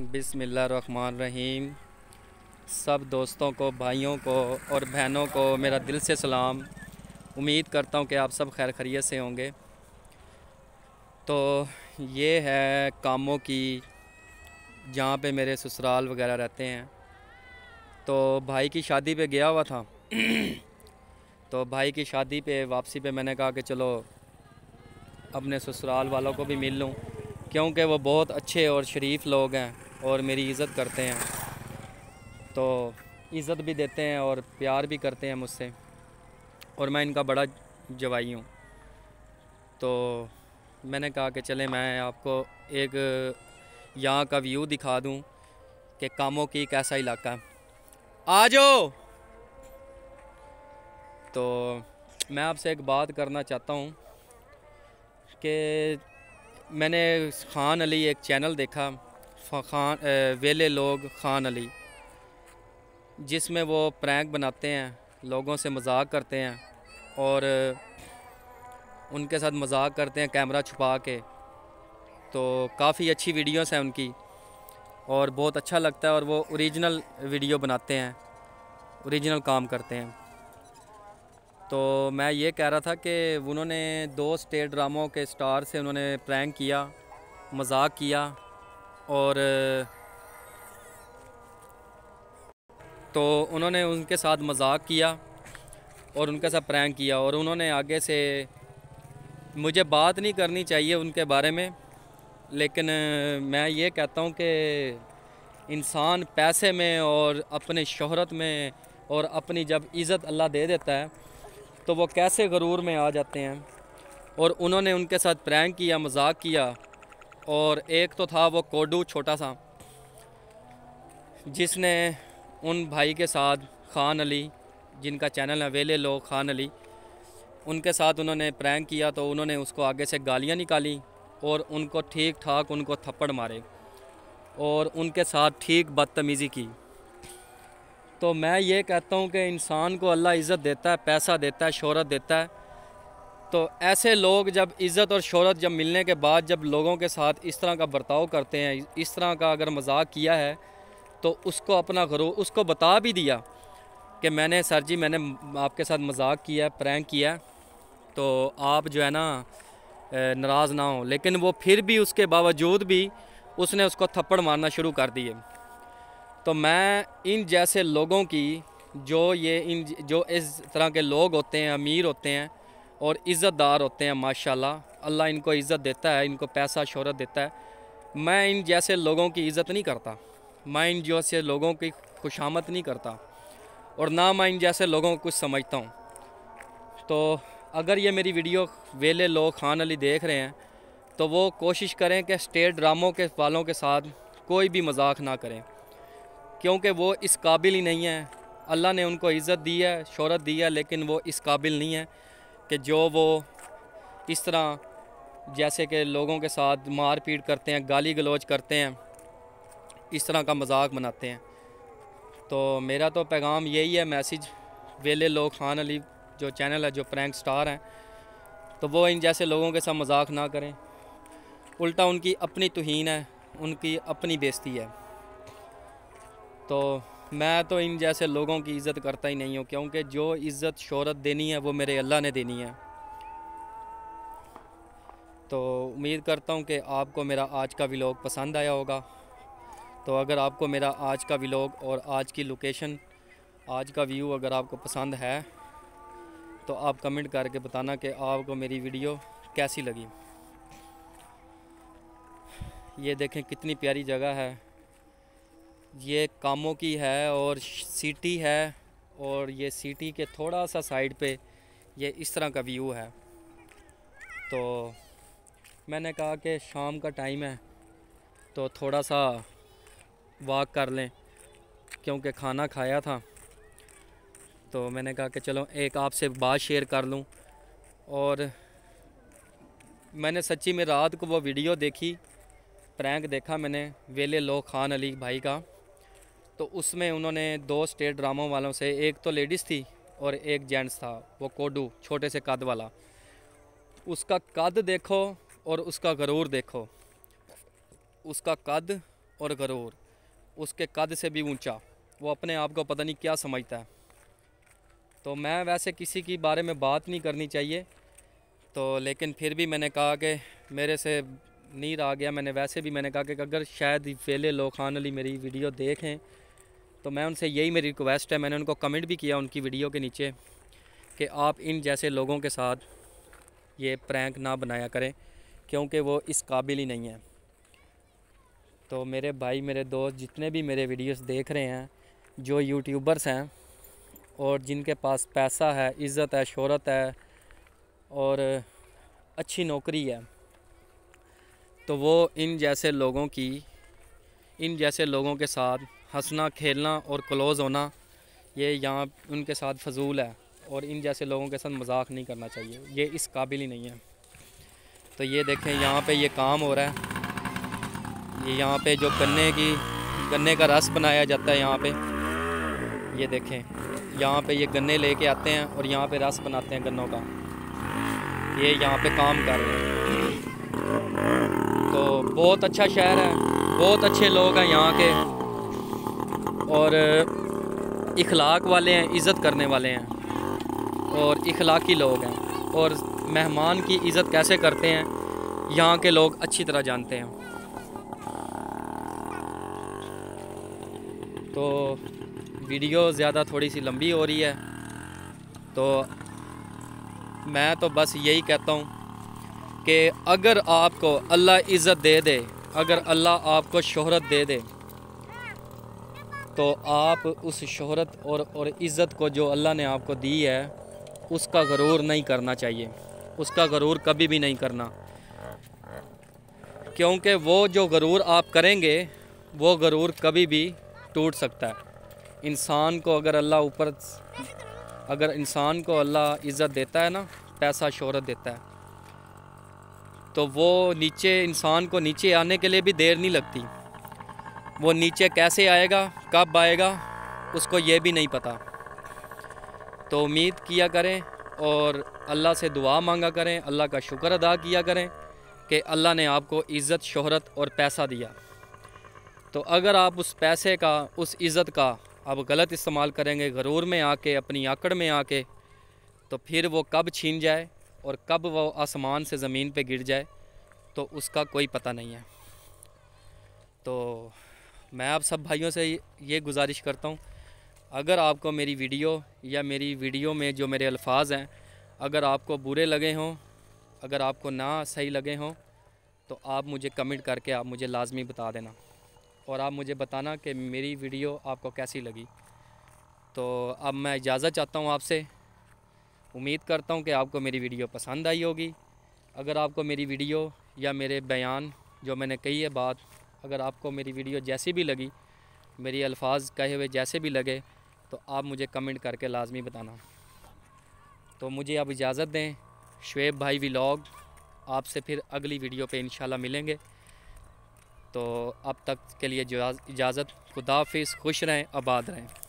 बिसमीम सब दोस्तों को भाइयों को और बहनों को मेरा दिल से सलाम उम्मीद करता हूँ कि आप सब खैर खरीत से होंगे तो ये है कामों की जहाँ पे मेरे ससुराल वगैरह रहते हैं तो भाई की शादी पे गया हुआ था तो भाई की शादी पे वापसी पे मैंने कहा कि चलो अपने ससुराल वालों को भी मिल लूँ क्योंकि वो बहुत अच्छे और शरीफ लोग हैं और मेरी इज़्ज़त करते हैं तो इज़्ज़त भी देते हैं और प्यार भी करते हैं मुझसे और मैं इनका बड़ा जवाई हूँ तो मैंने कहा कि चले मैं आपको एक यहाँ का व्यू दिखा दूँ कि कामों की कैसा इलाका है आ जाओ तो मैं आपसे एक बात करना चाहता हूँ कि मैंने खान अली एक चैनल देखा खान वेले लोग खान अली जिसमें वो प्रैंक बनाते हैं लोगों से मजाक करते हैं और उनके साथ मजाक करते हैं कैमरा छुपा के तो काफ़ी अच्छी वीडियोस हैं उनकी और बहुत अच्छा लगता है और वो ओरिजिनल वीडियो बनाते हैं ओरिजिनल काम करते हैं तो मैं ये कह रहा था कि उन्होंने दो स्टेट ड्रामों के स्टार से उन्होंने प्रैंक किया मजाक किया और तो उन्होंने उनके साथ मजाक किया और उनके साथ प्रैंक किया और उन्होंने आगे से मुझे बात नहीं करनी चाहिए उनके बारे में लेकिन मैं ये कहता हूँ कि इंसान पैसे में और अपने शहरत में और अपनी जब इज़्ज़त अल्लाह दे देता है तो वो कैसे गरूर में आ जाते हैं और उन्होंने उनके साथ प्रैंक किया मजाक किया और एक तो था वो कोडू छोटा सा जिसने उन भाई के साथ खान अली जिनका चैनल है वेले लो खान अली उनके साथ उन्होंने प्रैंक किया तो उन्होंने उसको आगे से गालियाँ निकाली और उनको ठीक ठाक उनको थप्पड़ मारे और उनके साथ ठीक बदतमीज़ी की तो मैं ये कहता हूँ कि इंसान को अल्लाह इज़्ज़त देता है पैसा देता है शहरत देता है तो ऐसे लोग जब इज़्ज़त और शहरत जब मिलने के बाद जब लोगों के साथ इस तरह का बर्ताव करते हैं इस तरह का अगर मजाक किया है तो उसको अपना घरों उसको बता भी दिया कि मैंने सर जी मैंने आपके साथ मजाक किया प्रैंक किया तो आप जो है ना नाराज़ ना हो लेकिन वो फिर भी उसके बावजूद भी उसने उसको थप्पड़ मारना शुरू कर दिए तो मैं इन जैसे लोगों की जो ये इन जो इस तरह के लोग होते हैं अमीर होते हैं और इज़्ज़तदार होते हैं माशाल्लाह अल्लाह इनको इज़्ज़त देता है इनको पैसा शहरत देता है मैं इन जैसे लोगों की इज़्ज़त नहीं करता मैं इन जैसे लोगों की खुशामद नहीं करता और ना मैं इन जैसे लोगों को कुछ समझता हूँ तो अगर ये मेरी वीडियो वेले लोग खान अली देख रहे हैं तो वो कोशिश करें कि स्टेट ड्रामों के वालों के साथ कोई भी मजाक ना करें क्योंकि वो इस काबिल ही नहीं है अल्लाह ने उनको इज़्ज़त दी है शहरत दी है लेकिन वो इस काबिल नहीं है कि जो वो इस तरह जैसे कि लोगों के साथ मार पीट करते हैं गाली गलौज करते हैं इस तरह का मजाक बनाते हैं तो मेरा तो पैगाम यही है मैसेज वेले लोग खान अली जो चैनल है जो प्रैंक स्टार हैं तो वो इन जैसे लोगों के साथ मजाक ना करें उल्टा उनकी अपनी तोहन है उनकी अपनी बेस्ती है तो मैं तो इन जैसे लोगों की इज़्ज़त करता ही नहीं हूँ क्योंकि जो इज़्ज़त शहरत देनी है वो मेरे अल्लाह ने देनी है तो उम्मीद करता हूँ कि आपको मेरा आज का व्लॉग पसंद आया होगा तो अगर आपको मेरा आज का व्लॉग और आज की लोकेशन आज का व्यू अगर आपको पसंद है तो आप कमेंट करके बताना कि आपको मेरी वीडियो कैसी लगी ये देखें कितनी प्यारी जगह है ये कामों की है और सिटी है और ये सिटी के थोड़ा सा साइड पे ये इस तरह का व्यू है तो मैंने कहा कि शाम का टाइम है तो थोड़ा सा वॉक कर लें क्योंकि खाना खाया था तो मैंने कहा कि चलो एक आपसे बात शेयर कर लूँ और मैंने सच्ची में रात को वो वीडियो देखी प्रैंक देखा मैंने वेले लो खान अली भाई का तो उसमें उन्होंने दो स्टेट ड्रामों वालों से एक तो लेडीज़ थी और एक जेंट्स था वो कोडू छोटे से कद वाला उसका कद देखो और उसका गरूर देखो उसका कद और गरूर उसके कद से भी ऊंचा वो अपने आप को पता नहीं क्या समझता है तो मैं वैसे किसी की बारे में बात नहीं करनी चाहिए तो लेकिन फिर भी मैंने कहा कि मेरे से नीर आ गया मैंने वैसे भी मैंने कहा कि अगर शायद वेले लो खान अली मेरी वीडियो देखें तो मैं उनसे यही मेरी रिक्वेस्ट है मैंने उनको कमेंट भी किया उनकी वीडियो के नीचे कि आप इन जैसे लोगों के साथ ये प्रैंक ना बनाया करें क्योंकि वो इस काबिल ही नहीं है तो मेरे भाई मेरे दोस्त जितने भी मेरे वीडियोस देख रहे हैं जो यूट्यूबर्स हैं और जिनके पास पैसा है इज़्ज़त है शहरत है और अच्छी नौकरी है तो वो इन जैसे लोगों की इन जैसे लोगों के साथ हंसना खेलना और क्लोज़ होना ये यहाँ उनके साथ फजूल है और इन जैसे लोगों के साथ मजाक नहीं करना चाहिए ये इस काबिल ही नहीं है तो ये देखें यहाँ पे ये काम हो रहा है ये यहाँ पे जो गन्ने की गन्ने का रस बनाया जाता है यहाँ पे ये देखें यहाँ पे ये गन्ने लेके आते हैं और यहाँ पे रस बनाते हैं गन्नों का ये यहाँ पे काम कर रहे हैं तो बहुत अच्छा शहर है बहुत अच्छे लोग हैं यहाँ के और इखलाक वाले हैं इज़्ज़त करने वाले हैं और इखलाकी लोग हैं और मेहमान की इज़्ज़त कैसे करते हैं यहाँ के लोग अच्छी तरह जानते हैं तो वीडियो ज़्यादा थोड़ी सी लंबी हो रही है तो मैं तो बस यही कहता हूँ कि अगर आपको अल्लाह इज़्ज़त दे दे अगर अल्लाह आपको शोहरत दे दे तो आप उस शहरत और और इज़्ज़त को जो अल्लाह ने आपको दी है उसका गरूर नहीं करना चाहिए उसका गरूर कभी भी नहीं करना क्योंकि वो जो गरूर आप करेंगे वो गरूर कभी भी टूट सकता है इंसान को अगर अल्लाह ऊपर अगर इंसान को अल्लाह इज़्ज़त देता है ना पैसा शहरत देता है तो वो नीचे इंसान को नीचे आने के लिए भी देर नहीं लगती वो नीचे कैसे आएगा कब आएगा उसको ये भी नहीं पता तो उम्मीद किया करें और अल्लाह से दुआ मांगा करें अल्लाह का शुक्र अदा किया करें कि अल्लाह ने आपको इज़्ज़त शोहरत और पैसा दिया तो अगर आप उस पैसे का उस इज़्ज़त का आप गलत इस्तेमाल करेंगे गरूर में आके अपनी आकड़ में आके तो फिर वो कब छीन जाए और कब वो आसमान से ज़मीन पे गिर जाए तो उसका कोई पता नहीं है तो मैं आप सब भाइयों से ये गुजारिश करता हूँ अगर आपको मेरी वीडियो या मेरी वीडियो में जो मेरे अल्फाज हैं अगर आपको बुरे लगे हों अगर आपको ना सही लगे हों तो आप मुझे कमेंट करके आप मुझे लाजमी बता देना और आप मुझे बताना कि मेरी वीडियो आपको कैसी लगी तो अब मैं इजाज़त चाहता हूँ आपसे उम्मीद करता हूँ कि आपको मेरी वीडियो पसंद आई होगी अगर आपको मेरी वीडियो या मेरे बयान जो मैंने कही है बात अगर आपको मेरी वीडियो जैसी भी लगी मेरी अल्फाज कहे हुए जैसे भी लगे तो आप मुझे कमेंट करके लाजमी बताना तो मुझे आप इजाज़त दें शुएब भाई व्लॉग आपसे फिर अगली वीडियो पे इंशाल्लाह मिलेंगे तो अब तक के लिए इजाज़त खुदाफिज खुश रहें आबाद रहें